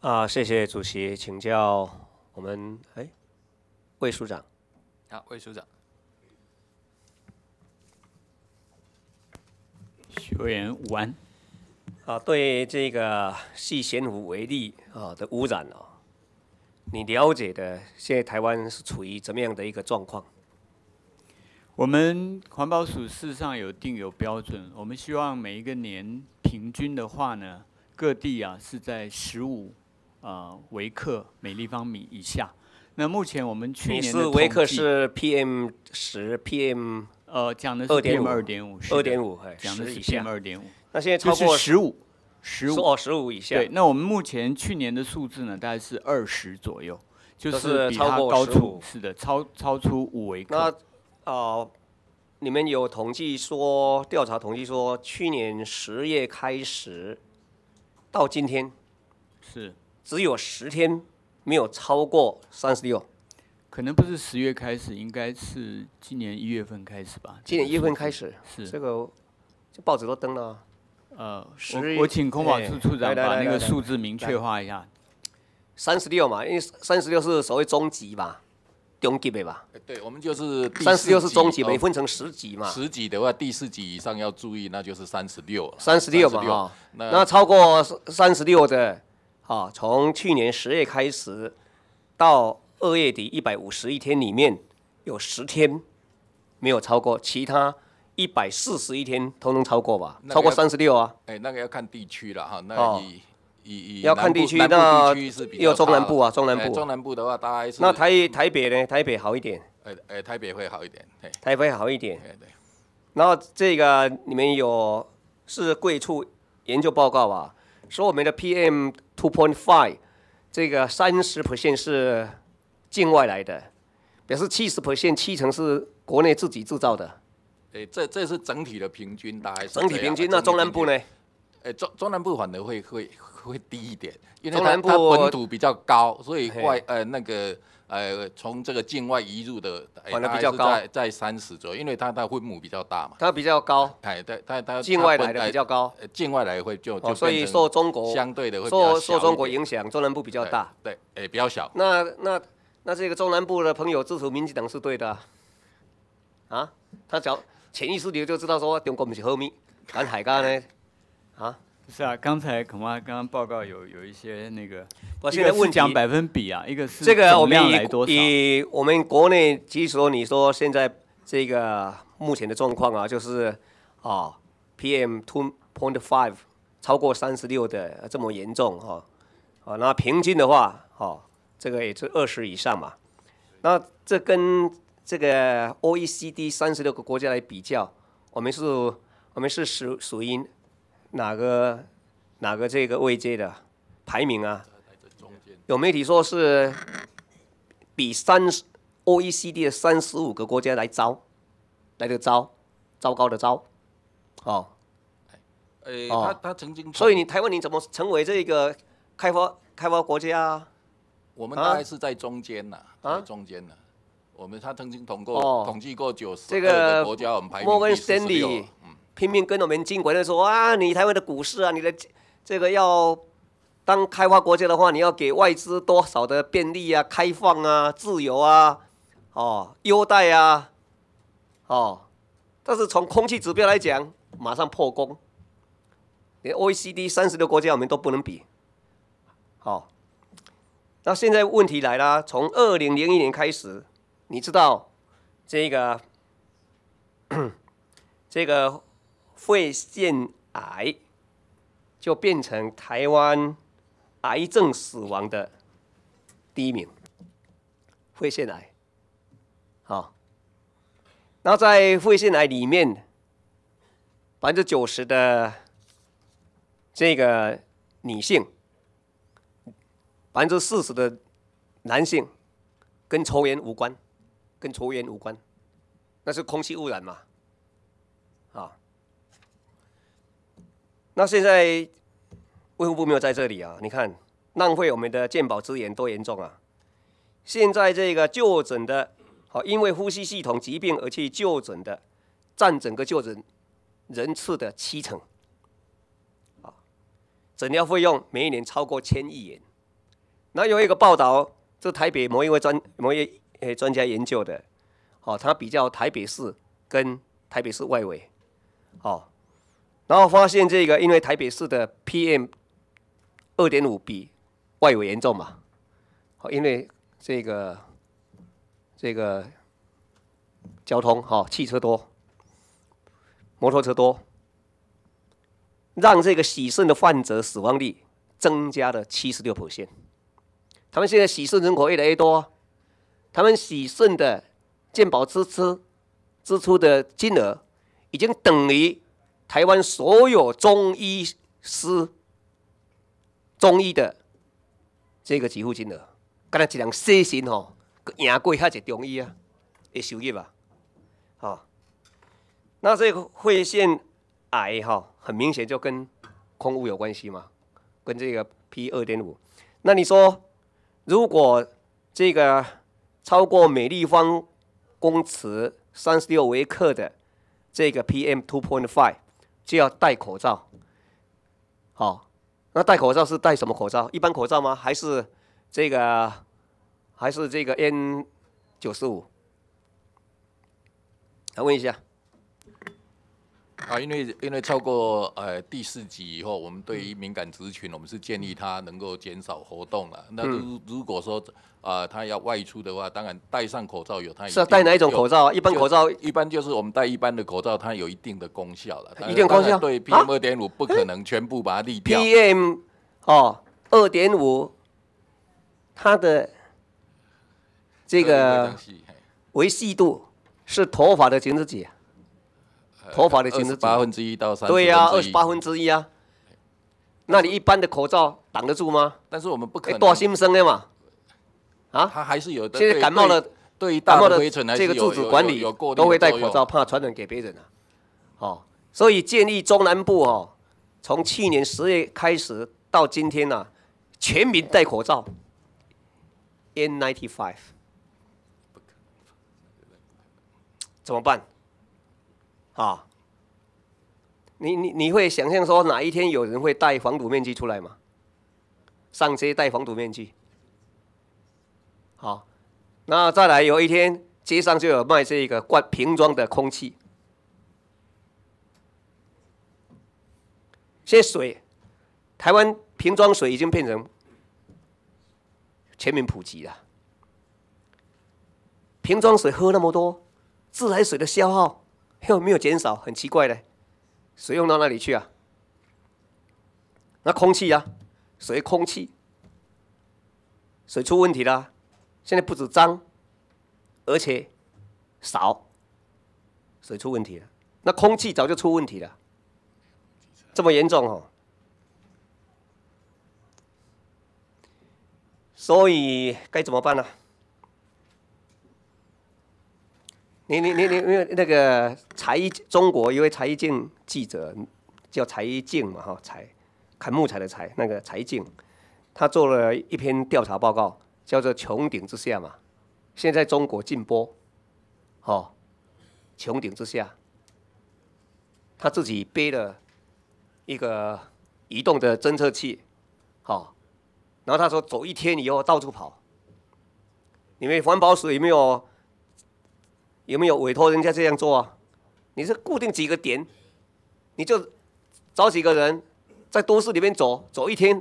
啊，谢谢主席，请教我们哎，魏署长。好，魏署长。学员武安。啊，对这个系咸湖为例啊的污染哦，你了解的，现在台湾是处于怎么样的一个状况？我们环保署事实上有定有标准，我们希望每一个年平均的话呢，各地啊是在十五。呃，微克每立方米以下。那目前我们去年是微克是 PM 十 PM 呃讲的二点二点五，二点五，讲的是 PM 二点五。那现在超过十五，十五哦十五以下。对，那我们目前去年的数字呢，大概是二十左右，就是比它高处是的，超超出五微克。那呃，你们有统计说调查统计说去年十月开始到今天是。只有十天没有超过三十六，可能不是十月开始，应该是今年一月份开始吧。今年一月份开始，是这个报纸都登了。呃，十月。我请空保处处长把那个数字明确化一下。三十六嘛，因为三十六是所谓中级吧，中级的吧？对我们就是三十六是中级，每分成十级嘛。十级的话，第四级以上要注意，那就是三十六。三十六嘛，那超过三十六的。啊，从去年十月开始，到二月底一百五十一天里面，有十天没有超过，其他一百四十一天都能超过吧？超过三十六啊？哎，那个要看地区了哈。哦。以以要看地区，那要中南部啊，中南部。中南部的话，大概是。那台台北呢？台北好一点。哎哎，台北会好一点。台北会好一点。哎对。然后这个你们有是贵处研究报告吧？说我们的 PM。Two point five，这个三十 percent 是境外来的，表示七十 percent 七成是国内自己制造的。诶，这这是整体的平均，大概是。整体平均，那中南部呢？诶，中中南部反而会会会低一点，因为中南部温度比较高，所以外呃那个。呃，从这个境外移入的，可能比较高，在在三十左右，因为它它的规模比较大嘛，它比较高。哎，对，它它境外来的比较高。境外来会就就所以受中国相对的会受受中国影响，中南部比较大。对，哎，比较小。那那那这个中南部的朋友支持民进党是对的，啊，他只要潜意识里就知道说中国不是好米，赶海干呢，啊。是啊，刚才恐怕刚刚报告有有一些那个，我现在问讲百分比啊，一个是这个我们以以我们国内，其实说你说现在这个目前的状况啊，就是啊，PM two point five 超过三十六的这么严重哈，啊，那平均的话，哈，这个也是二十以上嘛，那这跟这个 OECD 三十六个国家来比较，我们是我们是属属于。哪个哪个这个位阶的排名啊？有媒体说是比三十 OECD 的三十五个国家来招来的招糟糕的糟，哦。诶，他他曾经，所以你台湾你怎么成为这个开发开发国家？我们大概是在中间呐，在中间呢。我们他曾经通过统计过九十这个国家，我们排名第十六。拼命跟我们金国人说啊，你台湾的股市啊，你的这个要当开发国家的话，你要给外资多少的便利啊、开放啊、自由啊、哦、优待啊、哦，但是从空气指标来讲，马上破功，连 O E C D 三十个国家我们都不能比，好，那现在问题来了，从二零零一年开始，你知道这个 这个。肺腺癌就变成台湾癌症死亡的第一名。肺腺癌，好，那在肺腺癌里面，百分之九十的这个女性，百分之四十的男性跟抽烟无关，跟抽烟无关，那是空气污染嘛？那现在卫护部没有在这里啊？你看浪费我们的鉴宝资源多严重啊！现在这个就诊的，好，因为呼吸系统疾病而去就诊的，占整个就诊人次的七成，啊，诊疗费用每一年超过千亿元。那有一个报道，这台北某一位专某位专家研究的，哦，他比较台北市跟台北市外围，哦。然后发现这个，因为台北市的 PM 二点五比外围严重嘛，好，因为这个这个交通哈，汽车多，摩托车多，让这个喜肾的患者死亡率增加了七十六 n t 他们现在喜肾人口越来越多，他们喜肾的健保支出支出的金额已经等于。台湾所有中医师、中医的这个支付金额，刚才一讲月薪吼，赢昂贵还是中医啊会收入啊，哈。那这个肺腺癌哈，很明显就跟空污有关系嘛，跟这个 P 二点五。那你说，如果这个超过每立方公尺三十六微克的这个 PM two point five。就要戴口罩，好，那戴口罩是戴什么口罩？一般口罩吗？还是这个，还是这个 N 九十五？来问一下。啊，因为因为超过呃第四级以后，我们对于敏感族群，我们是建议他能够减少活动了。那如如果说啊，他要外出的话，当然戴上口罩有它。是戴哪一种口罩啊？一般口罩，一般就是我们戴一般的口罩，它有一定的功效了。一定功效。对 PM 二点五不可能全部把它滤掉。PM 哦，二点五，它的这个维系度是头发的几之几？头发的百分八分之一到三，对呀，二十八分之一啊。那你一般的口罩挡得住吗？但是我们不可能大新生的嘛，啊？他还是有。现在感冒了，对于感冒的这个自主管理，都会戴口罩，怕传染给别人啊。好，所以建议中南部哦，从去年十月开始到今天呐，全民戴口罩 N95，怎么办？啊，你你你会想象说哪一天有人会戴防毒面具出来吗？上街戴防毒面具，好，那再来有一天街上就有卖这个罐瓶装的空气，这水，台湾瓶装水已经变成全民普及了，瓶装水喝那么多，自来水的消耗。又没有减少，很奇怪的，水用到哪里去啊？那空气啊，水空气，水出问题了，现在不止脏，而且少。水出问题了，那空气早就出问题了。这么严重哦。所以该怎么办呢？你你你你那个柴一中国，一位柴一静记者叫柴一静嘛哈柴砍木材的柴那个柴一静，他做了一篇调查报告，叫做《穹顶之下》嘛，现在中国禁播，哦，穹顶之下》，他自己背了一个移动的侦测器，哦，然后他说走一天以后到处跑，你们环保署有没有？有没有委托人家这样做啊？你是固定几个点，你就找几个人在都市里面走走一天，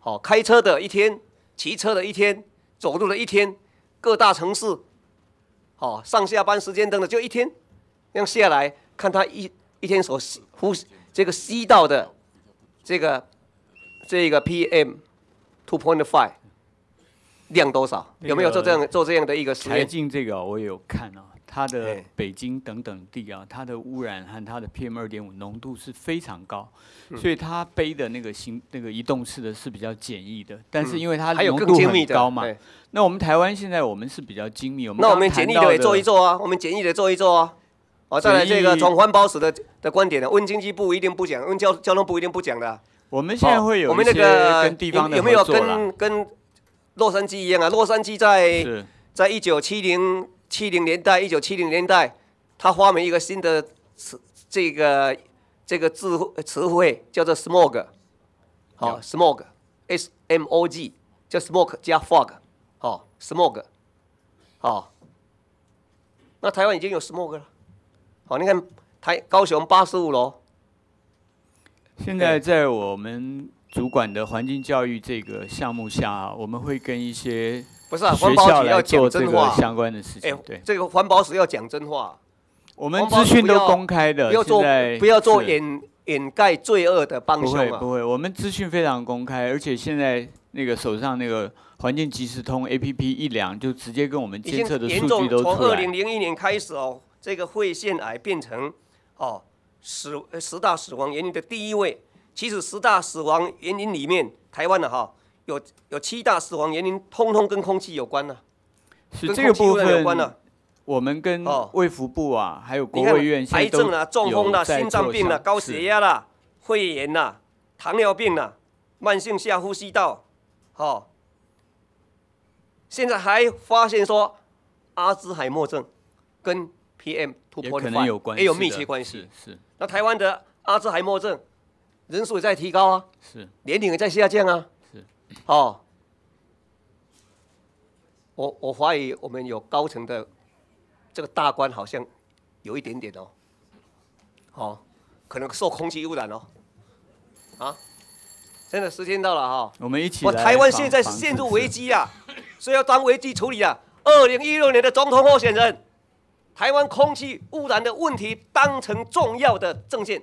好，开车的一天，骑车的一天，走路的一天，各大城市，好，上下班时间等等，就一天，这样下来看他一一天所吸呼这个吸到的这个这个 PM two point five。量多少？有没有做这样做这样的一个实验？财经这个我有看啊，它的北京等等地啊，它的污染和它的 PM 二点五浓度是非常高，所以它背的那个行那个移动式的是比较简易的。但是因为它浓度很高嘛，那我们台湾现在我们是比较精密。那我们简易的也做一做啊，我们简易的做一做啊。哦，再来这个转环保史的的观点呢，问经济部一定不讲，问交交通部一定不讲的。我们现在会有一些跟地方的有没有跟跟？洛杉矶一样啊，洛杉矶在在一九七零七零年代，一九七零年代，他发明一个新的词，这个这个字词汇叫做 smog，好 smog，S M O G，叫 smoke 加 fog，好 smog，好，那台湾已经有 smog 了，好，你看台高雄八十五楼，现在在我们。主管的环境教育这个项目下，我们会跟一些不是学校要讲真话相关的事情。哎，对，这个环保师要讲真话，我们资讯都公开的，要做不要做掩掩盖罪恶的帮凶不会，不会，我们资讯非常公开，而且现在那个手上那个环境即时通 APP 一量，就直接跟我们监测的数据都出从二零零一年开始哦，这个肺腺癌变成哦死十大死亡原因的第一位。其实十大死亡原因里面，台湾的哈有有七大死亡原因，通通跟空气有关呐，跟部分有关呐。我们跟卫福部啊，还有国卫院，癌症啊、中风啊、心脏病啊、高血压啦、肺炎呐、糖尿病啊、慢性下呼吸道，哦，现在还发现说阿兹海默症跟 PM 突破有关，也有密切关系。是。那台湾的阿兹海默症。人数也在提高啊，是，年龄也在下降啊，是，哦，我我怀疑我们有高层的这个大官好像有一点点哦，哦，可能受空气污染哦，啊，真的时间到了哈，我们一起，我台湾现在陷入危机所以要当危机处理啊。二零一六年的总统候选人，台湾空气污染的问题当成重要的政件。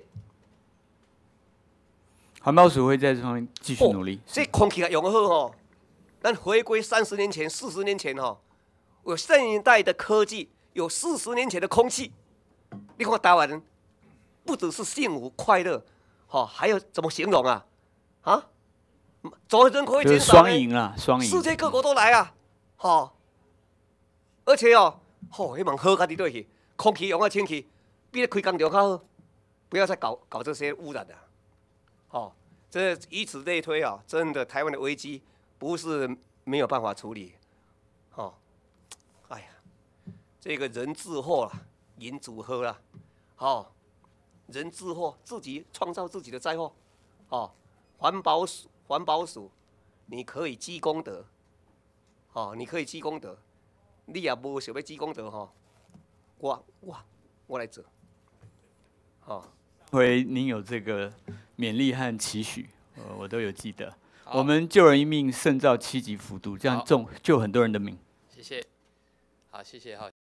环保署会在这方面继续努力。所以空气啊用得好吼，咱回归三十年前、四十年前吼，有现一代的科技，有四十年前的空气。你看台湾人不只是幸福快乐，吼，还有怎么形容啊？啊？中国人可以减少双赢啦，双赢。世界各国都来啊，吼！而且哦，吼，你望好家的对去，空气用啊清气，比开工厂较好，不要再搞搞这些污染啊。哦，这以此类推啊，真的台湾的危机不是没有办法处理。哦，哎呀，这个人自祸了，人组合了，哦，人自祸，自己创造自己的灾祸。哦，环保署，环保署，你可以积功德。哦，你可以积功德，你也无想要积功德哈。我，我，我来折。哦，因你您有这个。勉励和期许，呃，我都有记得。我们救人一命胜造七级浮屠，这样重救很多人的命。谢谢，好，谢谢，好。